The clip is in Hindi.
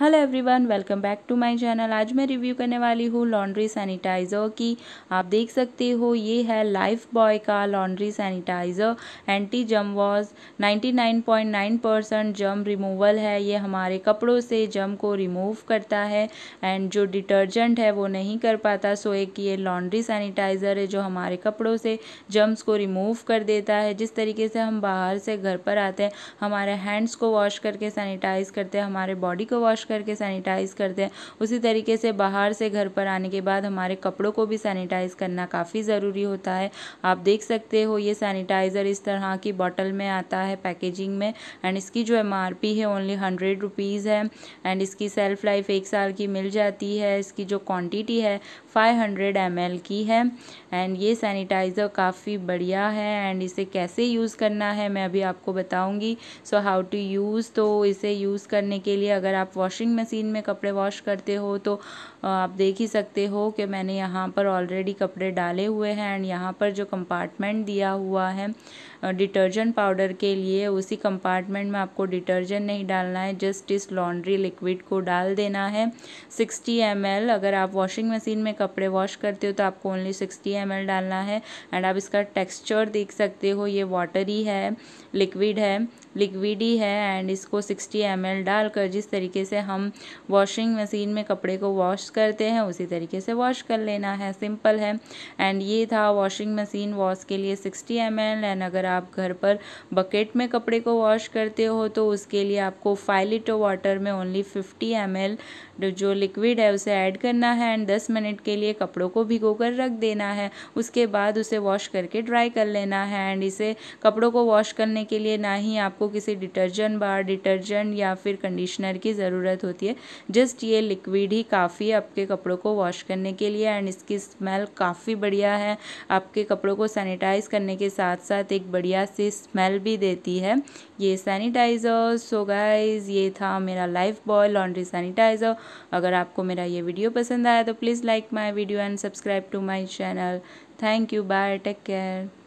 hello everyone welcome back to my channel आज मैं रिव्यू करने वाली हूँ लॉन्ड्री सैनिटाइज़र की आप देख सकते हो ये है लाइफ बॉय का laundry sanitiser anti germ wash 99.9 percent germ removal है ये हमारे कपड़ों से जम को रिमूव करता है एंड जो डिटर्जेंट है वो नहीं कर पाता सो एक ये लॉन्ड्री सैनिटाइज़र है जो हमारे कपड़ों से जम्स को रिमूव कर देता है जिस तरीके से हम बाहर से घर पर आते हैं हमारे हैंड्स को वॉश करके सैनिटाइज़ करते हैं हमारे बॉडी को वॉश करके सैनिटाइज़ करते हैं उसी तरीके से बाहर से घर पर आने के बाद हमारे कपड़ों को भी सैनिटाइज़ करना काफ़ी ज़रूरी होता है आप देख सकते हो ये सैनिटाइज़र इस तरह की बॉटल में आता है पैकेजिंग में एंड इसकी जो एम है ओनली हंड्रेड रुपीज़ है एंड इसकी सेल्फ लाइफ एक साल की मिल जाती है इसकी जो क्वान्टिटी है 500 हंड्रेड की है एंड ये सैनिटाइज़र काफ़ी बढ़िया है एंड इसे कैसे यूज़ करना है मैं अभी आपको बताऊंगी सो हाउ टू यूज़ तो इसे यूज़ करने के लिए अगर आप वॉश वॉशिंग मशीन में कपड़े वॉश करते हो तो आप देख ही सकते हो कि मैंने यहाँ पर ऑलरेडी कपड़े डाले हुए हैं एंड यहाँ पर जो कंपार्टमेंट दिया हुआ है डिटर्जेंट पाउडर के लिए उसी कंपार्टमेंट में आपको डिटर्जेंट नहीं डालना है जस्ट इस लॉन्ड्री लिक्विड को डाल देना है सिक्सटी एम अगर आप वॉशिंग मशीन में कपड़े वॉश करते हो तो आपको ओनली सिक्सटी एम डालना है एंड आप इसका टेक्स्चर देख सकते हो ये वाटरी है लिक्विड है लिक्विड ही है एंड इसको सिक्सटी एम डालकर जिस तरीके से हम वॉशिंग मशीन में कपड़े को वॉश करते हैं उसी तरीके से वॉश कर लेना है सिंपल है एंड ये था वॉशिंग मशीन वॉश के लिए सिक्सटी एम एंड अगर आप घर पर बकेट में कपड़े को वॉश करते हो तो उसके लिए आपको फाइव लीटर वाटर में ओनली फिफ्टी एम जो लिक्विड है उसे ऐड करना है एंड दस मिनट के लिए कपड़ों को भिगो कर रख देना है उसके बाद उसे वॉश करके ड्राई कर लेना है एंड इसे कपड़ों को वॉश करने के लिए ना ही आपको किसी डिटर्जेंट बार डिटर्जेंट या फिर कंडीशनर की ज़रूरत ज़रूरत होती है जस्ट ये लिक्विड ही काफ़ी है आपके कपड़ों को वॉश करने के लिए एंड इसकी स्मेल काफ़ी बढ़िया है आपके कपड़ों को सैनिटाइज करने के साथ साथ एक बढ़िया सी स्मेल भी देती है ये सैनिटाइज़र सो गाइज ये था मेरा लाइफ बॉय लॉन्ड्री सैनिटाइज़र अगर आपको मेरा ये वीडियो पसंद आया तो please like my video and subscribe to my channel thank you bye take care